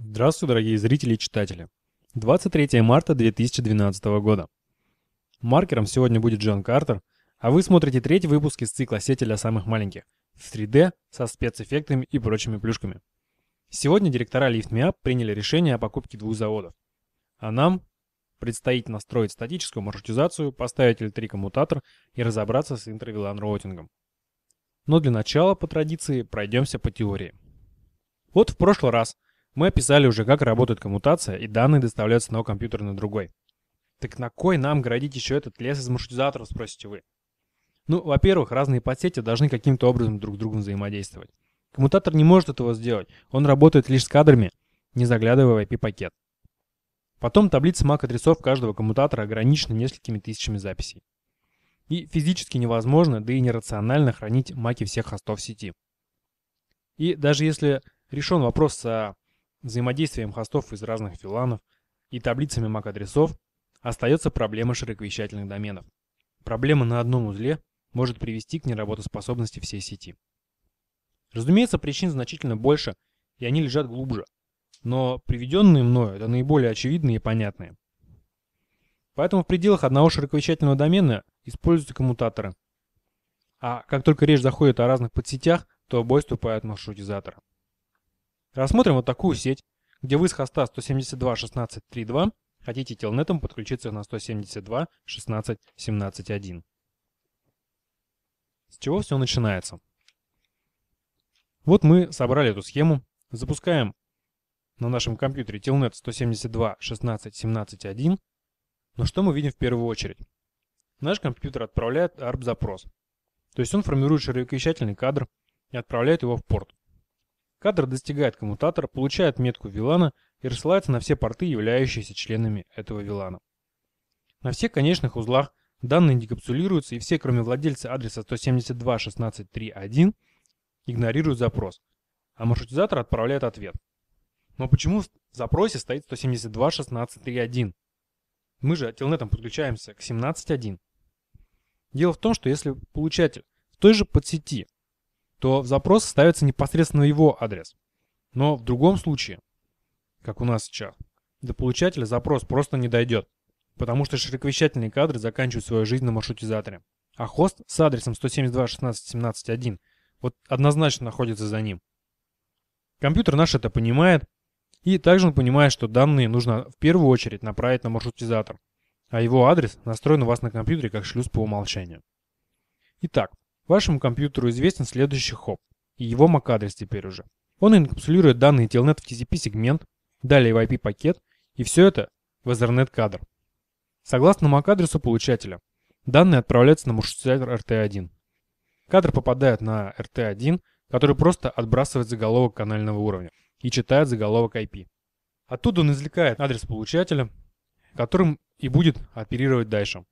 Здравствуйте, дорогие зрители и читатели. 23 марта 2012 года. Маркером сегодня будет Джон Картер, а вы смотрите третий выпуск из цикла «Сети для самых маленьких» в 3D со спецэффектами и прочими плюшками. Сегодня директора LiftMeUp приняли решение о покупке двух заводов. А нам предстоит настроить статическую маршрутизацию, поставить L3 коммутатор и разобраться с интервилан-роутингом. Но для начала, по традиции, пройдемся по теории. Вот в прошлый раз – мы описали уже, как работает коммутация, и данные доставляются с одного компьютера на другой. Так на кой нам градить еще этот лес из маршрутизаторов, спросите вы? Ну, во-первых, разные подсети должны каким-то образом друг с другом взаимодействовать. Коммутатор не может этого сделать, он работает лишь с кадрами, не заглядывая в IP-пакет. Потом таблица MAC-адресов каждого коммутатора ограничена несколькими тысячами записей. И физически невозможно, да и нерационально хранить маки всех хостов сети. И даже если решен вопрос о взаимодействием хостов из разных филанов и таблицами MAC-адресов остается проблема широковещательных доменов. Проблема на одном узле может привести к неработоспособности всей сети. Разумеется, причин значительно больше, и они лежат глубже. Но приведенные мною – это наиболее очевидные и понятные. Поэтому в пределах одного широковещательного домена используются коммутаторы. А как только речь заходит о разных подсетях, то бой вступают в Рассмотрим вот такую сеть, где вы с хоста 172.16.3.2 хотите телнетом подключиться на 172.16.17.1. С чего все начинается? Вот мы собрали эту схему, запускаем на нашем компьютере Telnet 172.16.17.1. Но что мы видим в первую очередь? Наш компьютер отправляет ARP-запрос. То есть он формирует широковещательный кадр и отправляет его в порт. Кадр достигает коммутатора, получает метку VLAN и рассылается на все порты, являющиеся членами этого VLAN. На всех конечных узлах данные декапсулируются, и все, кроме владельца адреса 172.16.3.1, игнорируют запрос, а маршрутизатор отправляет ответ. Но почему в запросе стоит 172.16.3.1? Мы же телнетом подключаемся к 17.1. Дело в том, что если получатель в той же подсети то в запрос ставится непосредственно его адрес. Но в другом случае, как у нас сейчас, до получателя запрос просто не дойдет, потому что широковещательные кадры заканчивают свою жизнь на маршрутизаторе. А хост с адресом 172.16.17.1 вот однозначно находится за ним. Компьютер наш это понимает, и также он понимает, что данные нужно в первую очередь направить на маршрутизатор, а его адрес настроен у вас на компьютере как шлюз по умолчанию. Итак, Вашему компьютеру известен следующий хоп и его MAC-адрес теперь уже. Он инкапсулирует данные Telnet в TCP-сегмент, далее в IP-пакет, и все это в Ethernet-кадр. Согласно MAC-адресу получателя, данные отправляются на маршрутизатор RT1. Кадр попадает на RT1, который просто отбрасывает заголовок канального уровня и читает заголовок IP. Оттуда он извлекает адрес получателя, которым и будет оперировать дальше.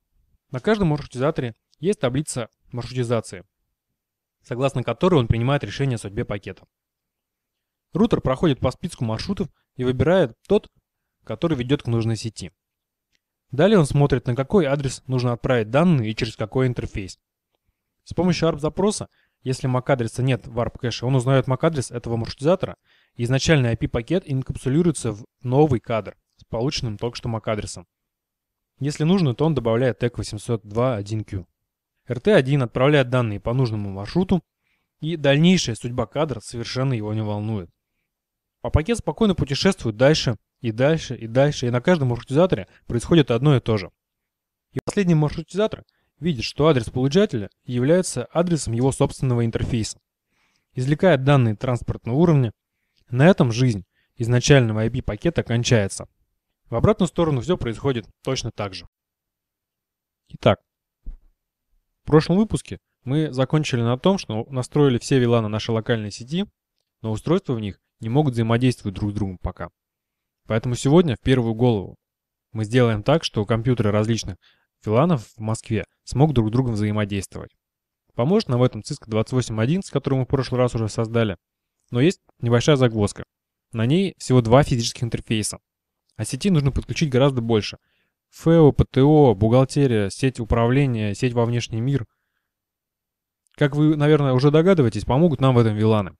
На каждом маршрутизаторе есть таблица маршрутизации, согласно которой он принимает решение о судьбе пакета. Рутер проходит по списку маршрутов и выбирает тот, который ведет к нужной сети. Далее он смотрит, на какой адрес нужно отправить данные и через какой интерфейс. С помощью ARP-запроса, если MAC-адреса нет в ARP-кэше, он узнает MAC-адрес этого маршрутизатора, и изначальный IP-пакет инкапсулируется в новый кадр с полученным только что MAC-адресом. Если нужно, то он добавляет тег 802.1q. РТ-1 отправляет данные по нужному маршруту, и дальнейшая судьба кадра совершенно его не волнует. А пакет спокойно путешествует дальше, и дальше, и дальше, и на каждом маршрутизаторе происходит одно и то же. И последний маршрутизатор видит, что адрес получателя является адресом его собственного интерфейса. Извлекает данные транспортного уровня, на этом жизнь изначального IP-пакета кончается. В обратную сторону все происходит точно так же. Итак, в прошлом выпуске мы закончили на том, что настроили все на нашей локальной сети, но устройства в них не могут взаимодействовать друг с другом пока. Поэтому сегодня в первую голову мы сделаем так, что компьютеры различных виланов в Москве смогут друг с другом взаимодействовать. Поможет нам в этом Cisco 2811, который мы в прошлый раз уже создали. Но есть небольшая загвоздка. На ней всего два физических интерфейса. А сети нужно подключить гораздо больше – ФЭО, ПТО, бухгалтерия, сеть управления, сеть во внешний мир. Как вы, наверное, уже догадываетесь, помогут нам в этом Виланы.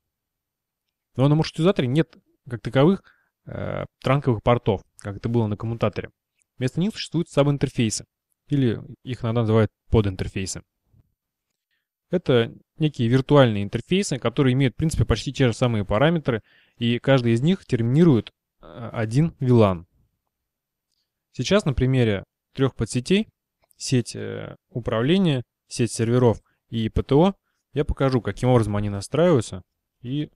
Но на маршрутизаторе нет, как таковых, э, транковых портов, как это было на коммутаторе. Вместо них существуют саб-интерфейсы, или их иногда называют под подинтерфейсы. Это некие виртуальные интерфейсы, которые имеют, в принципе, почти те же самые параметры, и каждый из них терминирует э, один VLAN. Сейчас на примере трех подсетей, сеть э, управления, сеть серверов и ПТО, я покажу, каким образом они настраиваются и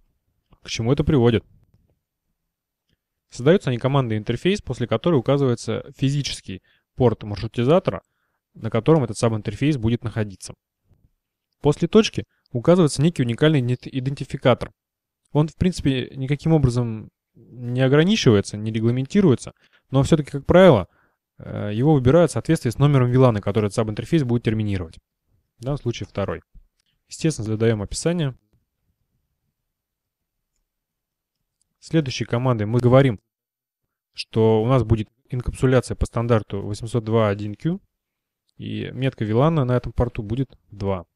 к чему это приводит. Создаются они командой интерфейс, после которой указывается физический порт маршрутизатора, на котором этот сам интерфейс будет находиться. После точки указывается некий уникальный идентификатор. Он, в принципе, никаким образом не ограничивается, не регламентируется, но все-таки, как правило, э, его выбирают в соответствии с номером вилана, который этот саб-интерфейс будет терминировать. В данном случае второй. Естественно, задаем описание. Следующей командой мы говорим, что у нас будет инкапсуляция по стандарту 802.1q, и метка вилана на этом порту будет 2.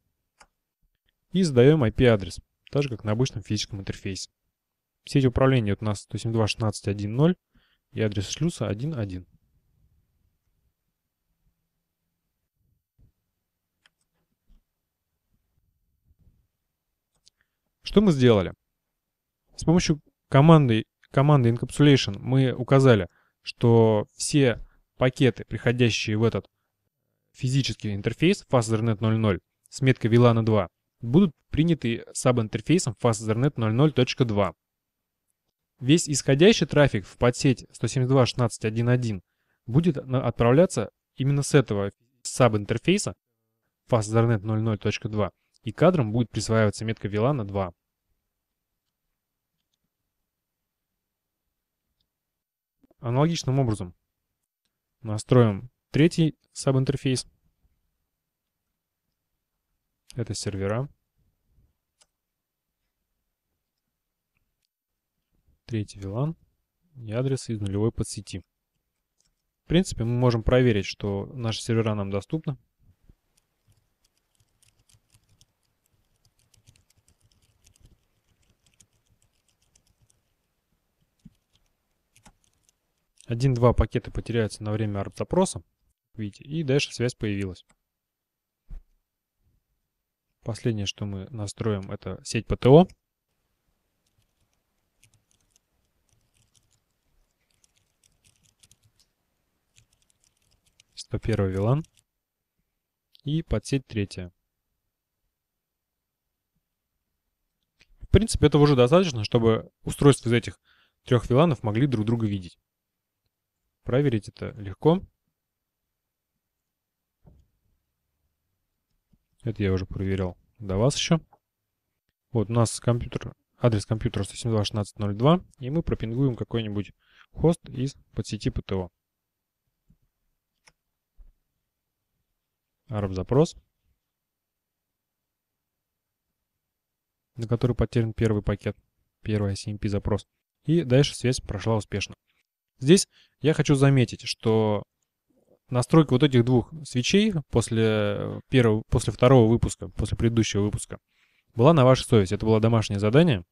И задаем IP-адрес, так же как на обычном физическом интерфейсе. Сеть управления у нас 172.16.1.0, и адрес шлюза 1.1. Что мы сделали? С помощью команды, команды encapsulation мы указали, что все пакеты, приходящие в этот физический интерфейс FastEthernet 0.0 с меткой VLAN 2, будут приняты саб-интерфейсом FastEthernet 0.0.2. Весь исходящий трафик в подсеть 172.16.1.1 будет отправляться именно с этого саб-интерфейса FastEthernet 00.2 и кадром будет присваиваться метка VLAN 2. Аналогичным образом настроим третий саб-интерфейс. Это сервера. третий VLAN и адрес из нулевой подсети. В принципе, мы можем проверить, что наши сервера нам доступны. Один-два пакета потеряются на время ARP-запроса, видите, и дальше связь появилась. Последнее, что мы настроим, это сеть ПТО. По первой VLAN и подсеть третья. В принципе, этого уже достаточно, чтобы устройства из этих трех виланов могли друг друга видеть. Проверить это легко. Это я уже проверял до вас еще. Вот у нас компьютер, адрес компьютера 172.16.02, и мы пропингуем какой-нибудь хост из подсети ПТО. ARP-запрос, на который потерян первый пакет, первый ICMP-запрос. И дальше связь прошла успешно. Здесь я хочу заметить, что настройка вот этих двух свечей после, э, первого, после второго выпуска, после предыдущего выпуска, была на вашу совесть. Это было домашнее задание.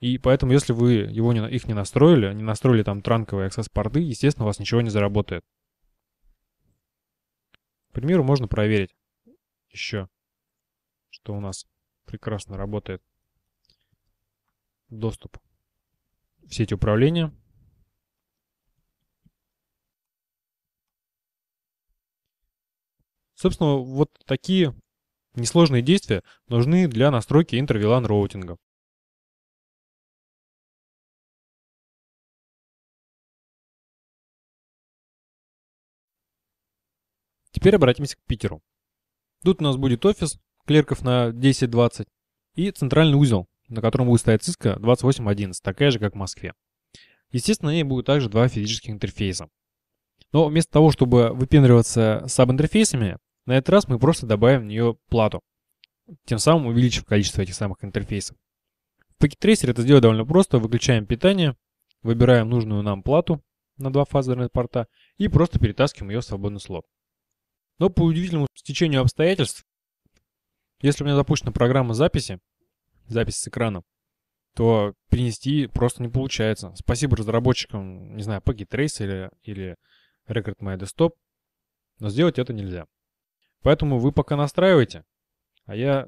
И поэтому, если вы его не, их не настроили, не настроили там транковые аксесс-порты, естественно, у вас ничего не заработает. К примеру, можно проверить еще, что у нас прекрасно работает доступ в сеть управления. Собственно, вот такие несложные действия нужны для настройки интервилан роутинга. Теперь обратимся к Питеру. Тут у нас будет офис клерков на 10-20 и центральный узел, на котором будет стоять Cisco 2811, такая же, как в Москве. Естественно, на ней будут также два физических интерфейса. Но вместо того, чтобы выпендриваться саб-интерфейсами, на этот раз мы просто добавим в нее плату, тем самым увеличив количество этих самых интерфейсов. В Packet Tracer это сделать довольно просто. Выключаем питание, выбираем нужную нам плату на два фазерных порта и просто перетаскиваем ее в свободный слот. Но по удивительному стечению обстоятельств, если у меня запущена программа записи, запись с экрана, то принести просто не получается. Спасибо разработчикам, не знаю, Pocket Trace или, или Record My Desktop, но сделать это нельзя. Поэтому вы пока настраивайте, а я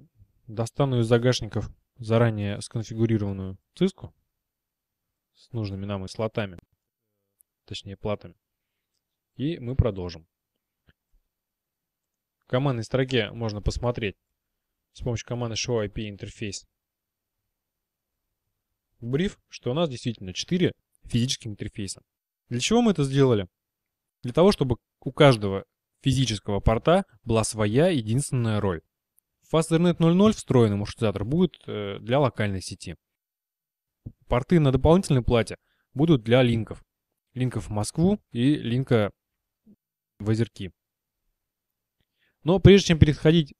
достану из загашников заранее сконфигурированную циску с нужными нам и слотами, точнее платами, и мы продолжим командной строке можно посмотреть с помощью команды show IP interface. Бриф, что у нас действительно 4 физических интерфейса. Для чего мы это сделали? Для того, чтобы у каждого физического порта была своя единственная роль. В Fast Ethernet 0.0 встроенный маршрутизатор будет э, для локальной сети. Порты на дополнительной плате будут для линков. Линков в Москву и линка в Озерки. Но прежде чем переходить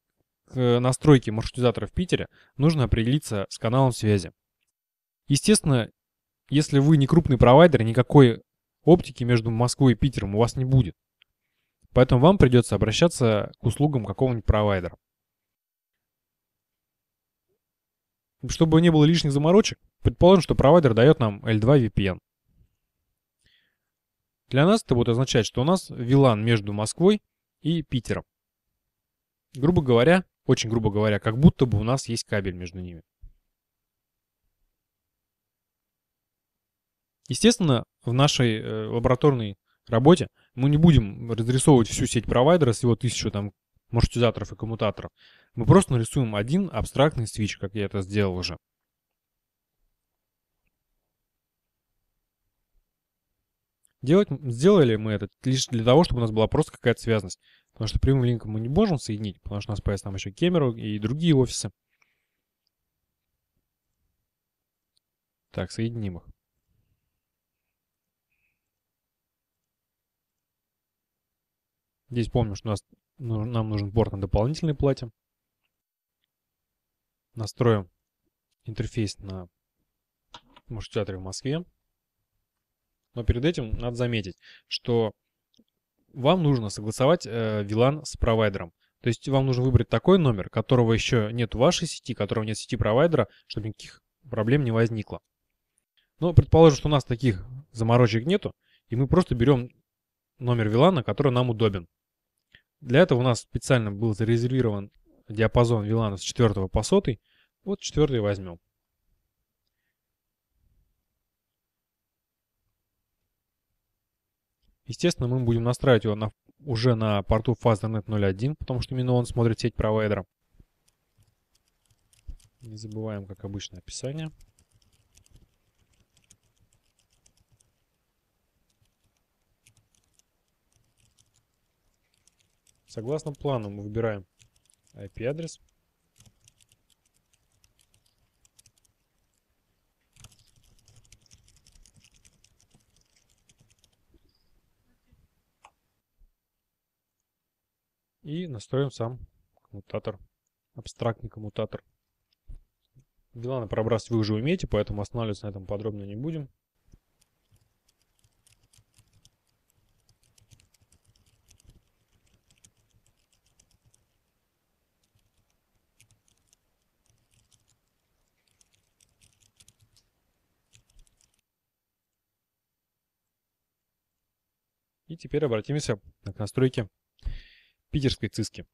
к настройке маршрутизатора в Питере, нужно определиться с каналом связи. Естественно, если вы не крупный провайдер, никакой оптики между Москвой и Питером у вас не будет. Поэтому вам придется обращаться к услугам какого-нибудь провайдера. Чтобы не было лишних заморочек, предположим, что провайдер дает нам L2 VPN. Для нас это будет означать, что у нас VLAN между Москвой и Питером. Грубо говоря, очень грубо говоря, как будто бы у нас есть кабель между ними. Естественно, в нашей э, лабораторной работе мы не будем разрисовывать всю сеть провайдера с его тысячу там маршрутизаторов и коммутаторов. Мы просто нарисуем один абстрактный свич, как я это сделал уже. Делать, сделали мы это лишь для того, чтобы у нас была просто какая-то связность. Потому что прямым линком мы не можем соединить, потому что у нас появится там еще Кемеру и другие офисы. Так, соединим их. Здесь помним, что у нас, ну, нам нужен порт на дополнительной плате. Настроим интерфейс на маршрутизаторе в Москве. Но перед этим надо заметить, что вам нужно согласовать э, VLAN с провайдером. То есть вам нужно выбрать такой номер, которого еще нет в вашей сети, которого нет в сети провайдера, чтобы никаких проблем не возникло. Но ну, предположим, что у нас таких заморочек нету, и мы просто берем номер VLAN, который нам удобен. Для этого у нас специально был зарезервирован диапазон VLAN с 4 по 100. Вот 4 возьмем. Естественно, мы будем настраивать его на, уже на порту Fasthernet 0.1, потому что именно он смотрит сеть провайдера. Не забываем, как обычно, описание. Согласно плану мы выбираем IP-адрес. и настроим сам коммутатор, абстрактный коммутатор. Главное, пробрасывать вы уже умеете, поэтому останавливаться на этом подробно не будем. И теперь обратимся к настройке питерской циски.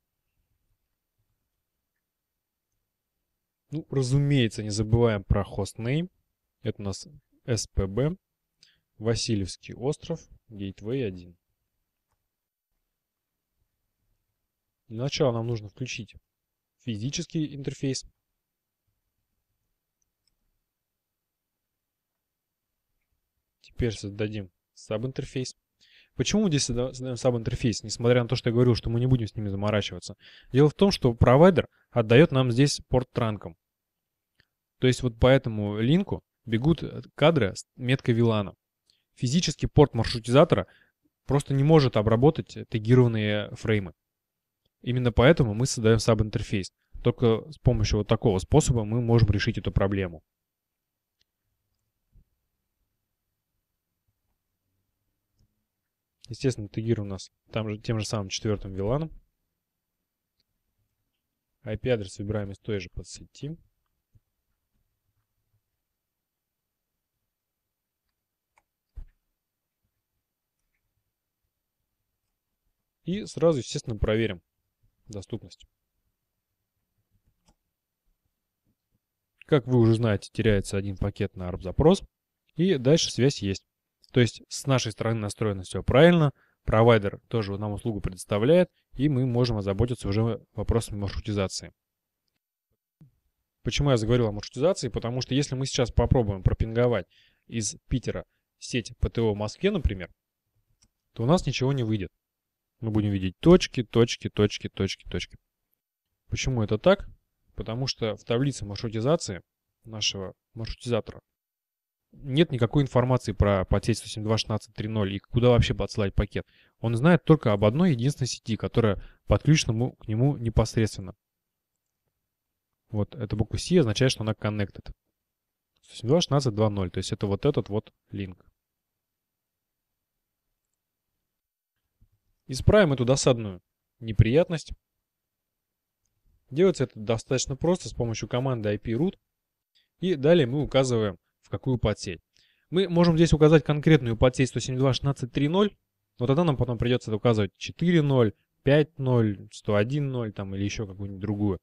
Ну, разумеется, не забываем про хостнейм. Это у нас СПБ, Васильевский остров, Gateway 1. Для начала нам нужно включить физический интерфейс. Теперь создадим саб-интерфейс. Почему мы здесь создаем сам интерфейс, несмотря на то, что я говорил, что мы не будем с ними заморачиваться? Дело в том, что провайдер отдает нам здесь порт транком. То есть вот по этому линку бегут э, кадры с меткой VLAN. Физически порт маршрутизатора просто не может обработать тегированные фреймы. Именно поэтому мы создаем саб-интерфейс. Только с помощью вот такого способа мы можем решить эту проблему. Естественно, Тегир у нас там же, тем же самым четвертым виланом. IP-адрес выбираем из той же подсети. И сразу, естественно, проверим доступность. Как вы уже знаете, теряется один пакет на ARP-запрос. И дальше связь есть. То есть с нашей стороны настроено все правильно, провайдер тоже нам услугу предоставляет, и мы можем озаботиться уже вопросами маршрутизации. Почему я заговорил о маршрутизации? Потому что если мы сейчас попробуем пропинговать из Питера сеть ПТО в Москве, например, то у нас ничего не выйдет. Мы будем видеть точки, точки, точки, точки, точки. Почему это так? Потому что в таблице маршрутизации нашего маршрутизатора нет никакой информации про подсеть 172.16.3.0 и куда вообще подсылать пакет. Он знает только об одной единственной сети, которая подключена к нему непосредственно. Вот эта буква C означает, что она connected. 172.16.2.0, то есть это вот этот вот линк. Исправим эту досадную неприятность. Делается это достаточно просто с помощью команды IP root. И далее мы указываем в какую подсеть. Мы можем здесь указать конкретную подсеть 172.16.3.0, но тогда нам потом придется указывать 4.0, 5.0, 101.0 там, или еще какую-нибудь другую.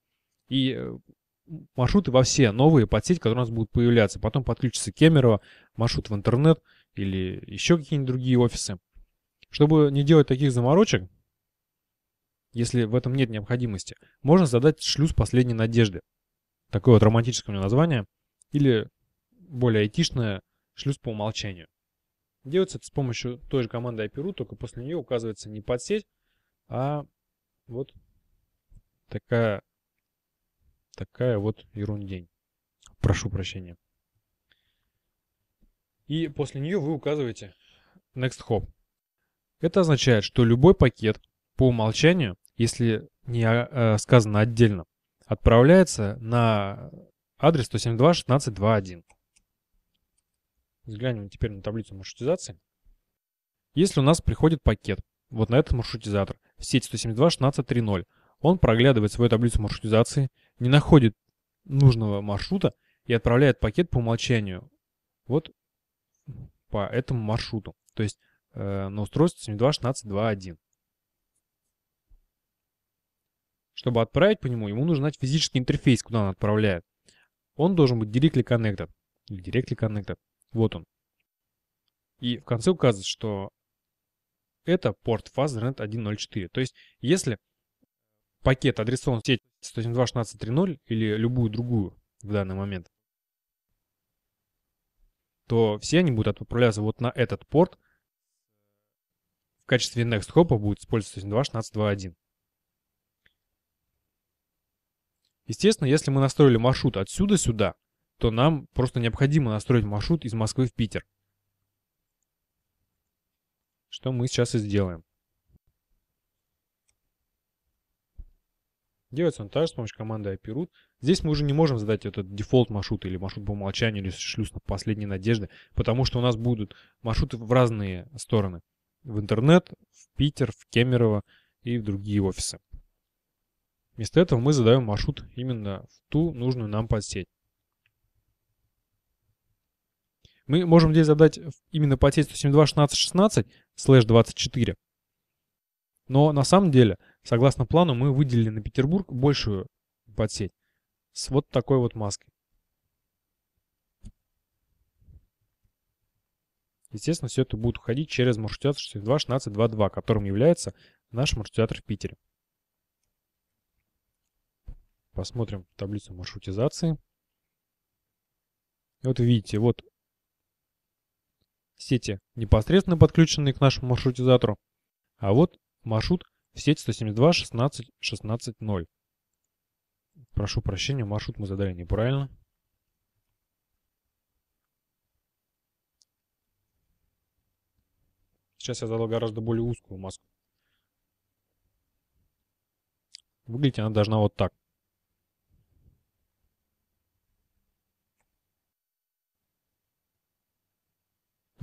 И э, маршруты во все новые подсети, которые у нас будут появляться. Потом подключится Кемерово, маршрут в интернет или еще какие-нибудь другие офисы. Чтобы не делать таких заморочек, если в этом нет необходимости, можно задать шлюз последней надежды. Такое вот романтическое у него название. Или более айтишная, шлюз по умолчанию. Делается это с помощью той же команды IPRU, только после нее указывается не подсеть, а вот такая, такая вот ерундень. Прошу прощения. И после нее вы указываете Next Hop. Это означает, что любой пакет по умолчанию, если не а, э, сказано отдельно, отправляется на адрес 172.16.2.1. Взглянем теперь на таблицу маршрутизации. Если у нас приходит пакет, вот на этот маршрутизатор, в сеть 172.16.3.0, он проглядывает свою таблицу маршрутизации, не находит нужного маршрута и отправляет пакет по умолчанию вот по этому маршруту, то есть э, на устройство 72.16.2.1. Чтобы отправить по нему, ему нужно знать физический интерфейс, куда он отправляет. Он должен быть directly connected. Directly connected. Вот он. И в конце указывается, что это порт фаз 1.0.4. То есть, если пакет адресован в сеть 172.16.3.0 или любую другую в данный момент, то все они будут отправляться вот на этот порт. В качестве next hop а будет использоваться 172.16.2.1. Естественно, если мы настроили маршрут отсюда сюда, то нам просто необходимо настроить маршрут из Москвы в Питер. Что мы сейчас и сделаем. Делается он также с помощью команды iproot. Здесь мы уже не можем задать этот дефолт маршрут или маршрут по умолчанию или шлюз на последней надежды, потому что у нас будут маршруты в разные стороны. В интернет, в Питер, в Кемерово и в другие офисы. Вместо этого мы задаем маршрут именно в ту нужную нам подсеть. Мы можем здесь задать именно по тесту 7.2.16.16 слэш 24. Но на самом деле, согласно плану, мы выделили на Петербург большую подсеть с вот такой вот маской. Естественно, все это будет уходить через маршрутизатор 621622, которым является наш маршрутизатор в Питере. Посмотрим таблицу маршрутизации. И вот видите, вот сети, непосредственно подключенные к нашему маршрутизатору. А вот маршрут в сеть 172.16.16.0. Прошу прощения, маршрут мы задали неправильно. Сейчас я задал гораздо более узкую маску. Выглядеть она должна вот так.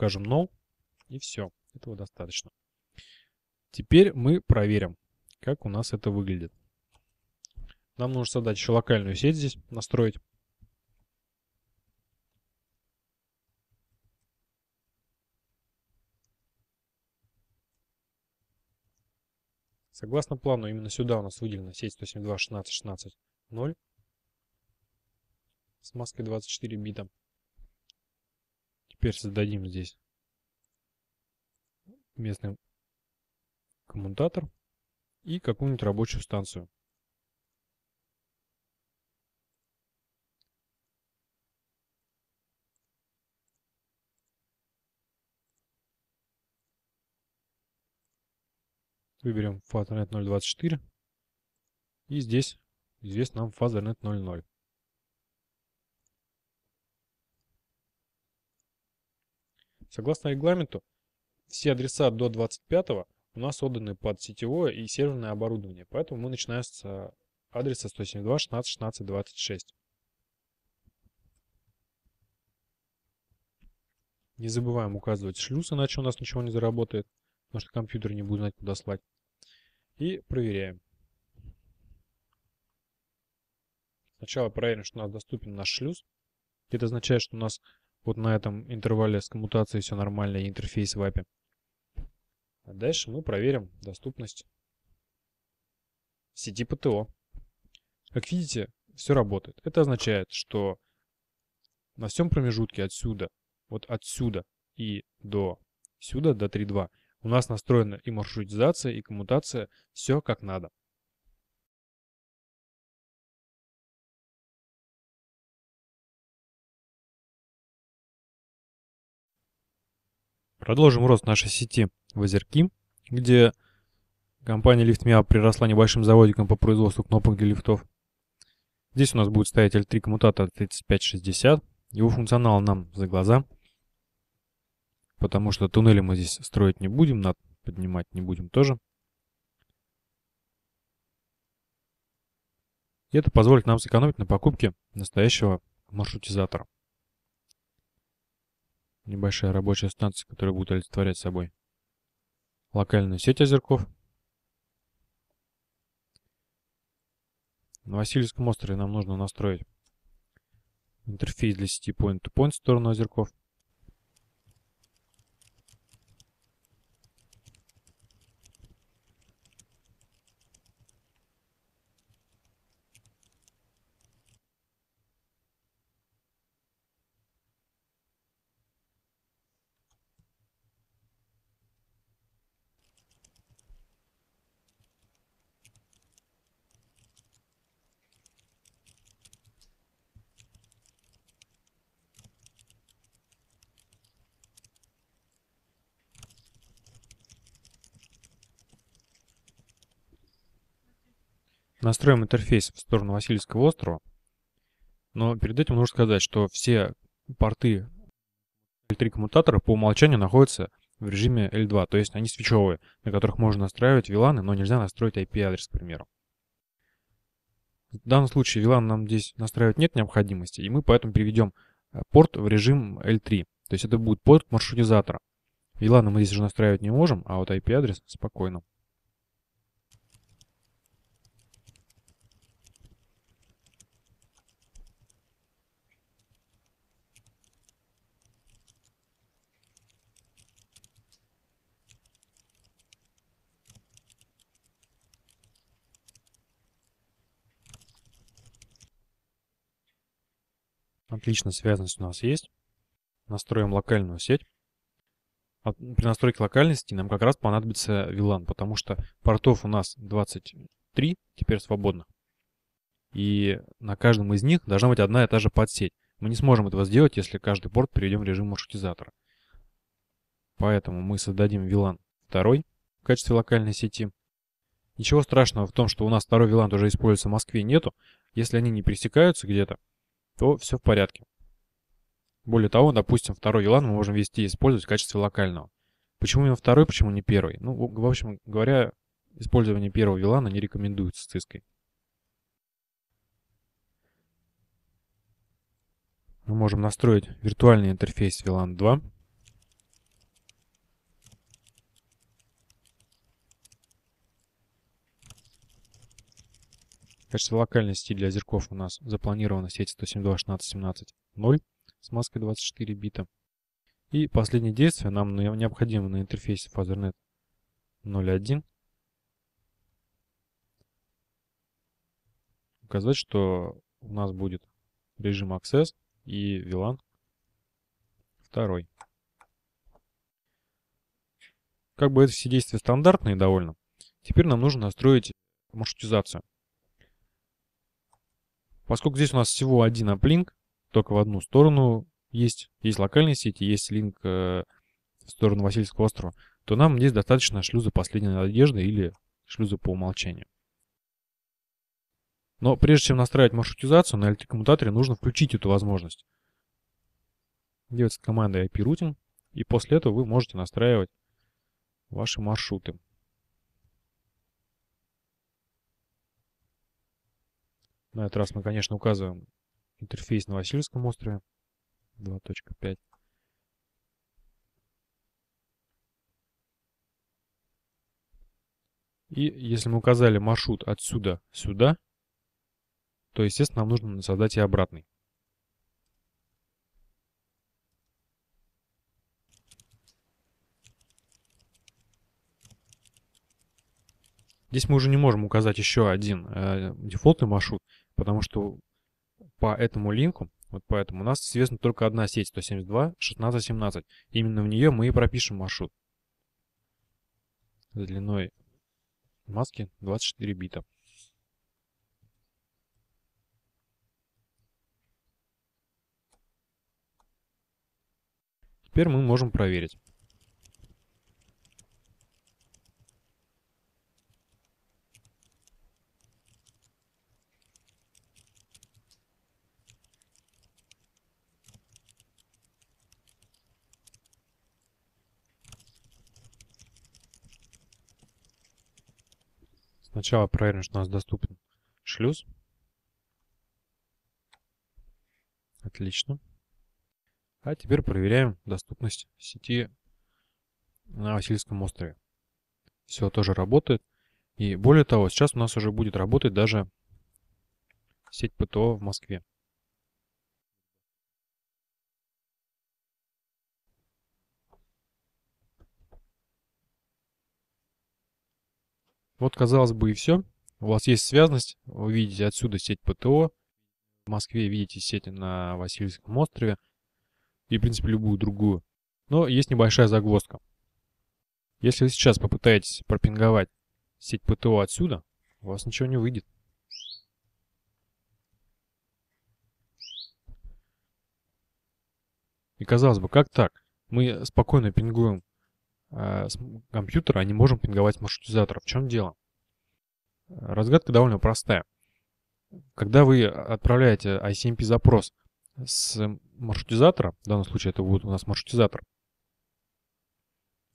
укажем null, и все. Этого достаточно. Теперь мы проверим, как у нас это выглядит. Нам нужно создать еще локальную сеть здесь, настроить. Согласно плану, именно сюда у нас выделена сеть 172.16.16.0 с маской 24 бита теперь создадим здесь местный коммутатор и какую-нибудь рабочую станцию. Выберем Ethernet 0.24 и здесь известна нам Ethernet 0.0. Согласно регламенту, все адреса до 25 у нас отданы под сетевое и серверное оборудование, поэтому мы начинаем с а, адреса 172 16 16 26. Не забываем указывать шлюз, иначе у нас ничего не заработает, потому что компьютер не будет знать, куда слать. И проверяем. Сначала проверим, что у нас доступен наш шлюз. Это означает, что у нас вот на этом интервале с коммутацией все нормально, и интерфейс в API. А дальше мы проверим доступность сети ПТО. Как видите, все работает. Это означает, что на всем промежутке отсюда, вот отсюда и до сюда, до 3.2, у нас настроена и маршрутизация, и коммутация, все как надо. Продолжим рост нашей сети в Озерки, где компания LiftMeUp приросла небольшим заводиком по производству кнопок для лифтов. Здесь у нас будет стоять L3 коммутатор 3560. Его функционал нам за глаза, потому что туннели мы здесь строить не будем, над поднимать не будем тоже. И это позволит нам сэкономить на покупке настоящего маршрутизатора небольшая рабочая станция, которая будет олицетворять собой локальную сеть озерков. На Васильевском острове нам нужно настроить интерфейс для сети point-to-point -point в сторону озерков. настроим интерфейс в сторону Васильевского острова. Но перед этим нужно сказать, что все порты L3 коммутатора по умолчанию находятся в режиме L2, то есть они свечевые, на которых можно настраивать VLAN, но нельзя настроить IP-адрес, к примеру. В данном случае VLAN нам здесь настраивать нет необходимости, и мы поэтому переведем э, порт в режим L3. То есть это будет порт маршрутизатора. VLAN мы здесь уже настраивать не можем, а вот IP-адрес спокойно. Отлично, связанность у нас есть. Настроим локальную сеть. При настройке локальности нам как раз понадобится VLAN, потому что портов у нас 23 теперь свободно. И на каждом из них должна быть одна и та же подсеть. Мы не сможем этого сделать, если каждый порт перейдем в режим маршрутизатора. Поэтому мы создадим VLAN второй в качестве локальной сети. Ничего страшного в том, что у нас второй VLAN уже используется в Москве, нету. Если они не пересекаются где-то, то все в порядке. Более того, допустим, второй VLAN мы можем вести и использовать в качестве локального. Почему именно второй, почему не первый? Ну, в общем говоря, использование первого VLAN не рекомендуется с циской. Мы можем настроить виртуальный интерфейс VLAN 2 В качестве локальной сети для зерков у нас запланирована сеть 172.16.17.0 с маской 24 бита. И последнее действие нам необходимо на интерфейсе Ethernet 0.1 указать, что у нас будет режим Access и VLAN 2. Как бы это все действия стандартные довольно. Теперь нам нужно настроить маршрутизацию. Поскольку здесь у нас всего один аплинк, только в одну сторону есть, есть локальные сети, есть линк э, в сторону Васильевского острова, то нам здесь достаточно шлюза последней надежды или шлюза по умолчанию. Но прежде чем настраивать маршрутизацию, на LT-коммутаторе нужно включить эту возможность. Делается команда ip routing, и после этого вы можете настраивать ваши маршруты. На этот раз мы, конечно, указываем интерфейс на Васильевском острове 2.5. И если мы указали маршрут отсюда сюда, то, естественно, нам нужно создать и обратный. Здесь мы уже не можем указать еще один э, дефолтный маршрут, потому что по этому линку, вот поэтому, у нас известна только одна сеть 172 16 17. Именно в нее мы и пропишем маршрут с длиной маски 24 бита. Теперь мы можем проверить. Сначала проверим, что у нас доступен шлюз. Отлично. А теперь проверяем доступность сети на Васильском острове. Все тоже работает. И более того, сейчас у нас уже будет работать даже сеть ПТО в Москве. Вот, казалось бы, и все. У вас есть связность, вы видите отсюда сеть ПТО, в Москве видите сеть на Васильевском острове и, в принципе, любую другую. Но есть небольшая загвоздка. Если вы сейчас попытаетесь пропинговать сеть ПТО отсюда, у вас ничего не выйдет. И казалось бы, как так? Мы спокойно пингуем Э, с компьютера, а не можем пинговать маршрутизатор. В чем дело? Э, разгадка довольно простая. Когда вы отправляете ICMP-запрос эм с маршрутизатора, в данном случае это будет у нас маршрутизатор,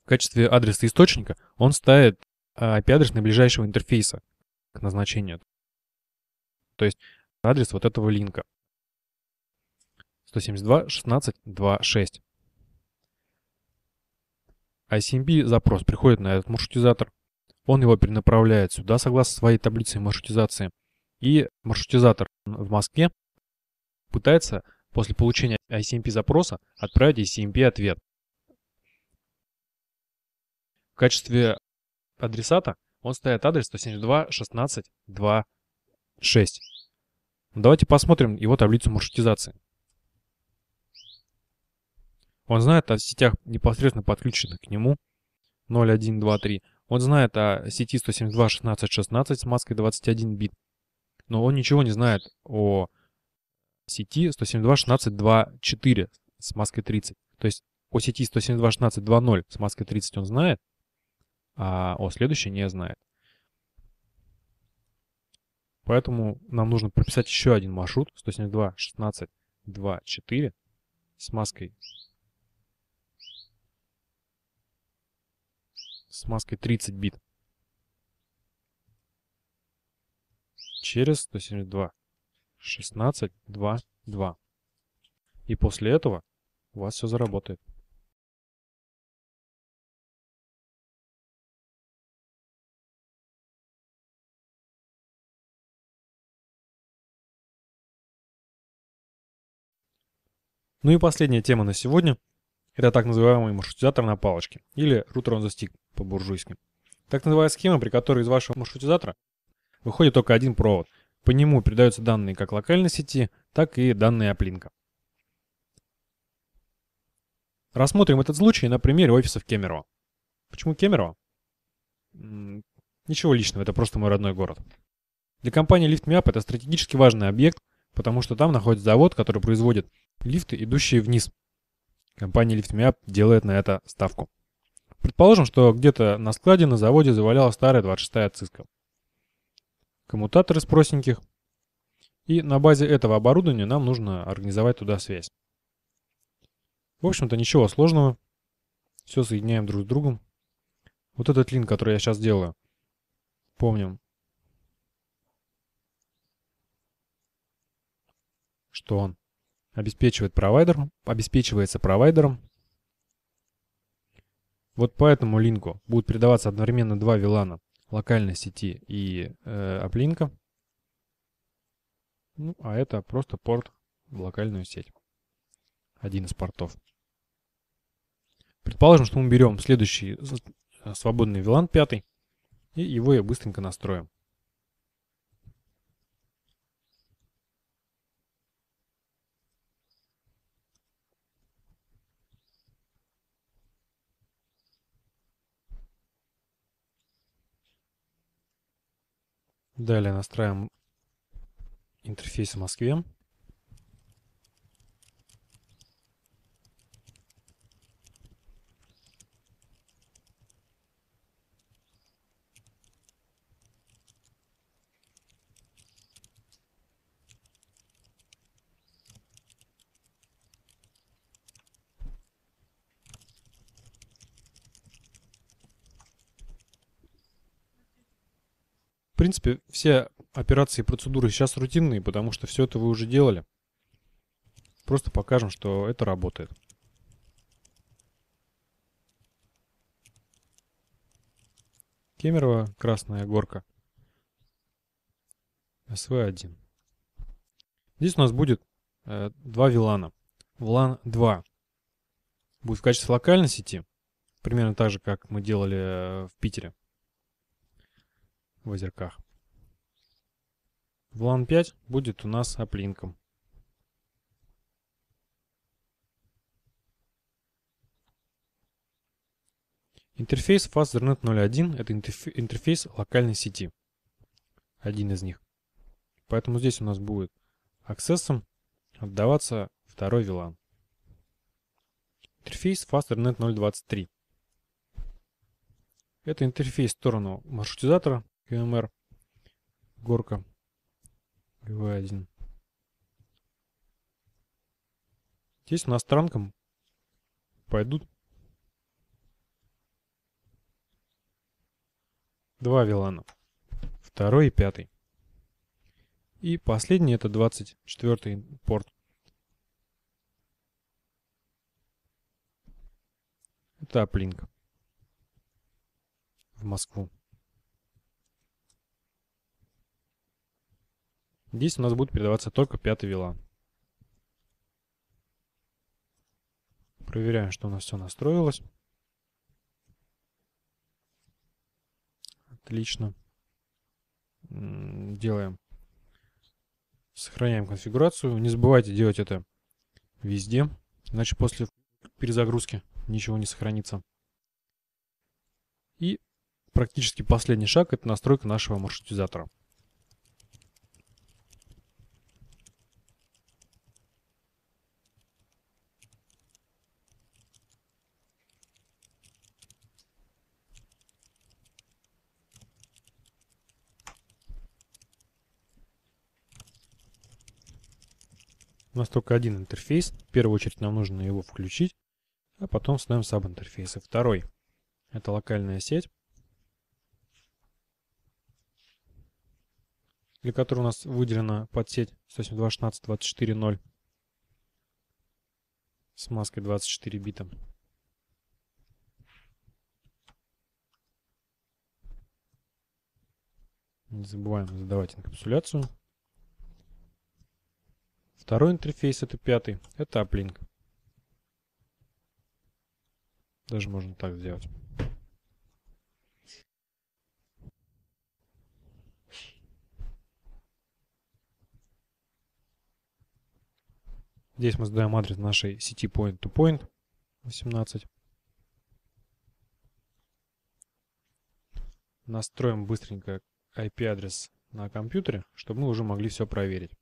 в качестве адреса источника он ставит IP-адрес э, наиближайшего интерфейса к назначению. То есть адрес вот этого линка. 172.16.2.6. ICMP а запрос приходит на этот маршрутизатор, он его перенаправляет сюда согласно своей таблице маршрутизации. И маршрутизатор в Москве пытается после получения ICMP запроса отправить ICMP ответ. В качестве адресата он ставит адрес 172.16.2.6. Давайте посмотрим его таблицу маршрутизации. Он знает о сетях, непосредственно подключенных к нему 0123. Он знает о сети 172.16.16 с маской 21 бит. Но он ничего не знает о сети 172.16.2.4 с маской 30. То есть о сети 172.16.2.0 с маской 30 он знает, а о следующей не знает. Поэтому нам нужно прописать еще один маршрут 172.16.2.4 с маской с маской 30 бит. Через 172. 16, 2, 2. И после этого у вас все заработает. Ну и последняя тема на сегодня это так называемый маршрутизатор на палочке, или рутер он the stick по-буржуйски. Так называемая схема, при которой из вашего маршрутизатора выходит только один провод. По нему передаются данные как локальной сети, так и данные оплинка. Рассмотрим этот случай на примере офисов Кемерово. Почему Кемерово? Ничего личного, это просто мой родной город. Для компании LiftMeUp это стратегически важный объект, потому что там находится завод, который производит лифты, идущие вниз Компания LiftMeUp делает на это ставку. Предположим, что где-то на складе на заводе завалялась старая 26-я циска. Коммутатор из простеньких. И на базе этого оборудования нам нужно организовать туда связь. В общем-то ничего сложного. Все соединяем друг с другом. Вот этот линк, который я сейчас делаю. Помним, что он обеспечивает провайдер, обеспечивается провайдером. Вот по этому линку будут передаваться одновременно два вилана локальной сети и э, Ну, а это просто порт в локальную сеть. Один из портов. Предположим, что мы берем следующий э, свободный вилан пятый и его я быстренько настроим. Далее настраиваем интерфейс в Москве. принципе, все операции и процедуры сейчас рутинные, потому что все это вы уже делали. Просто покажем, что это работает. Кемерово, Красная Горка. СВ-1. Здесь у нас будет э, два вилана. VLAN 2 будет в качестве локальной сети, примерно так же, как мы делали э, в Питере в озерках. Влан 5 будет у нас оплинком. Интерфейс Fasthernet 0.1 — это интерфейс локальной сети. Один из них. Поэтому здесь у нас будет аксессом отдаваться второй VLAN. Интерфейс Fasthernet 0.23. Это интерфейс в сторону маршрутизатора, КМР. Горка. ГВ-1. Здесь на странкам пойдут два вилана. Второй и пятый. И последний это 24 порт. Это Аплинк. В Москву. Здесь у нас будет передаваться только пятый вела. Проверяем, что у нас все настроилось. Отлично. Делаем. Сохраняем конфигурацию. Не забывайте делать это везде. Иначе после перезагрузки ничего не сохранится. И практически последний шаг – это настройка нашего маршрутизатора. У нас только один интерфейс. В первую очередь нам нужно его включить, а потом ставим саб-интерфейс. И второй – это локальная сеть, для которой у нас выделена подсеть 182.16.24.0 с маской 24 бита. Не забываем задавать инкапсуляцию. Второй интерфейс, это пятый, это uplink. Даже можно так сделать. Здесь мы задаем адрес нашей сети point-to-point -point 18. Настроим быстренько IP-адрес на компьютере, чтобы мы уже могли все проверить.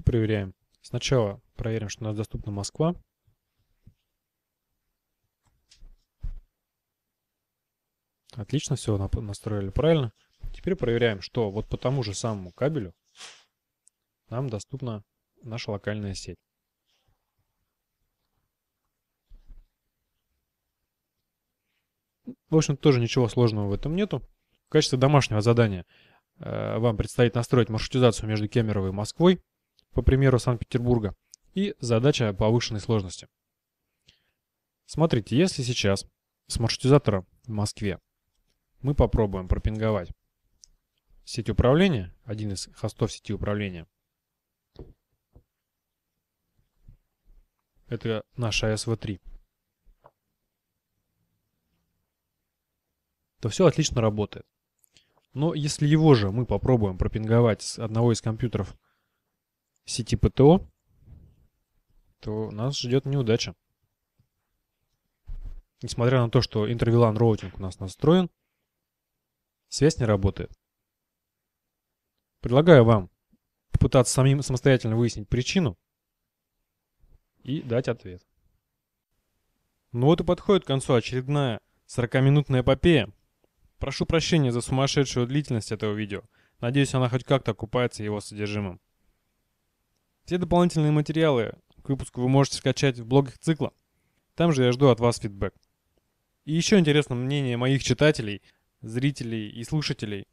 и проверяем. Сначала проверим, что у нас доступна Москва. Отлично, все настроили правильно. Теперь проверяем, что вот по тому же самому кабелю нам доступна наша локальная сеть. В общем, тоже ничего сложного в этом нету. В качестве домашнего задания э, вам предстоит настроить маршрутизацию между Кемерово и Москвой по примеру Санкт-Петербурга, и задача повышенной сложности. Смотрите, если сейчас с маршрутизатора в Москве мы попробуем пропинговать сеть управления, один из хостов сети управления, это наша SV3, то все отлично работает. Но если его же мы попробуем пропинговать с одного из компьютеров сети ПТО, то нас ждет неудача. Несмотря на то, что интервилан роутинг у нас настроен, связь не работает. Предлагаю вам попытаться самим самостоятельно выяснить причину и дать ответ. Ну вот и подходит к концу очередная 40-минутная эпопея. Прошу прощения за сумасшедшую длительность этого видео. Надеюсь, она хоть как-то окупается его содержимым. Все дополнительные материалы к выпуску вы можете скачать в блогах цикла. Там же я жду от вас фидбэк. И еще интересно мнение моих читателей, зрителей и слушателей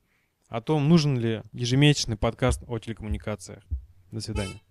о том, нужен ли ежемесячный подкаст о телекоммуникациях. До свидания.